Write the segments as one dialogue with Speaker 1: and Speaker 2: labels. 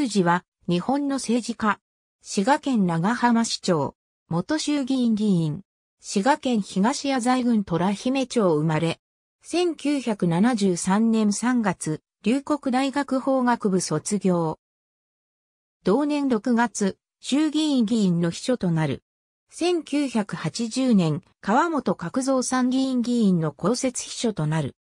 Speaker 1: 宮司は、日本の政治家。滋賀県長浜市長。元衆議院議員。滋賀県東谷在郡虎姫町生まれ。1973年3月、龍谷大学法学部卒業。同年6月、衆議院議員の秘書となる。1980年、川本角蔵参議院議員の公設秘書となる。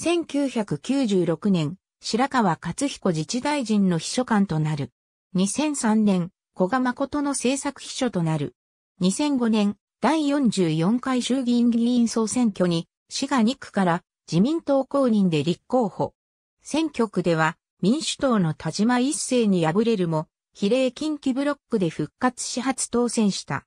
Speaker 1: 1996年、白川勝彦自治大臣の秘書官となる。2003年、古賀誠の政策秘書となる。2005年、第44回衆議院議員総選挙に、滋賀2区から自民党公認で立候補。選挙区では、民主党の田島一世に敗れるも、比例近畿ブロックで復活し初当選した。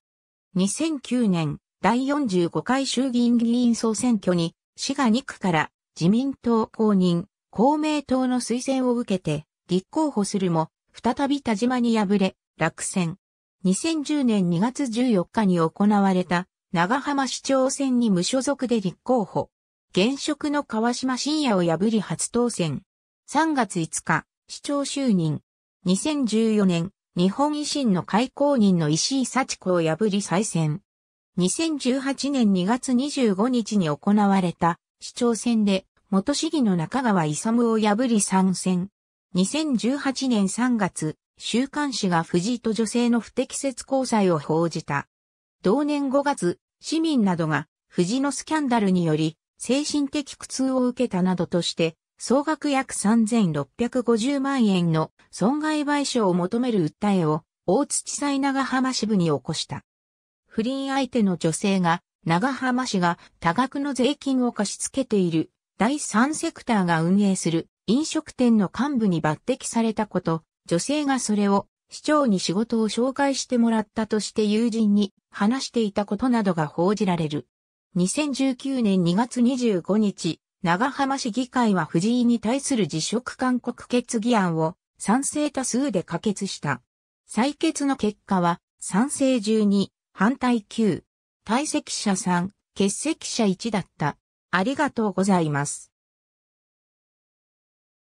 Speaker 1: 2009年、第45回衆議院議員総選挙に、滋賀2区から自民党公認、公明党の推薦を受けて立候補するも、再び田島に敗れ、落選。2010年2月14日に行われた長浜市長選に無所属で立候補。現職の川島信也を破り初当選。3月5日、市長就任。2014年、日本維新の開公人の石井幸子を破り再選。2018年2月25日に行われた市長選で元市議の中川勇を破り参戦。2018年3月、週刊誌が藤井と女性の不適切交際を報じた。同年5月、市民などが藤井のスキャンダルにより精神的苦痛を受けたなどとして、総額約3650万円の損害賠償を求める訴えを大津地裁長浜支部に起こした。不倫相手の女性が長浜市が多額の税金を貸し付けている第3セクターが運営する飲食店の幹部に抜擢されたこと、女性がそれを市長に仕事を紹介してもらったとして友人に話していたことなどが報じられる。2019年2月25日、長浜市議会は藤井に対する辞職勧告決議案を賛成多数で可決した。採決の結果は賛成12、反対9、退席者3、欠席者1だった。ありがとうございます。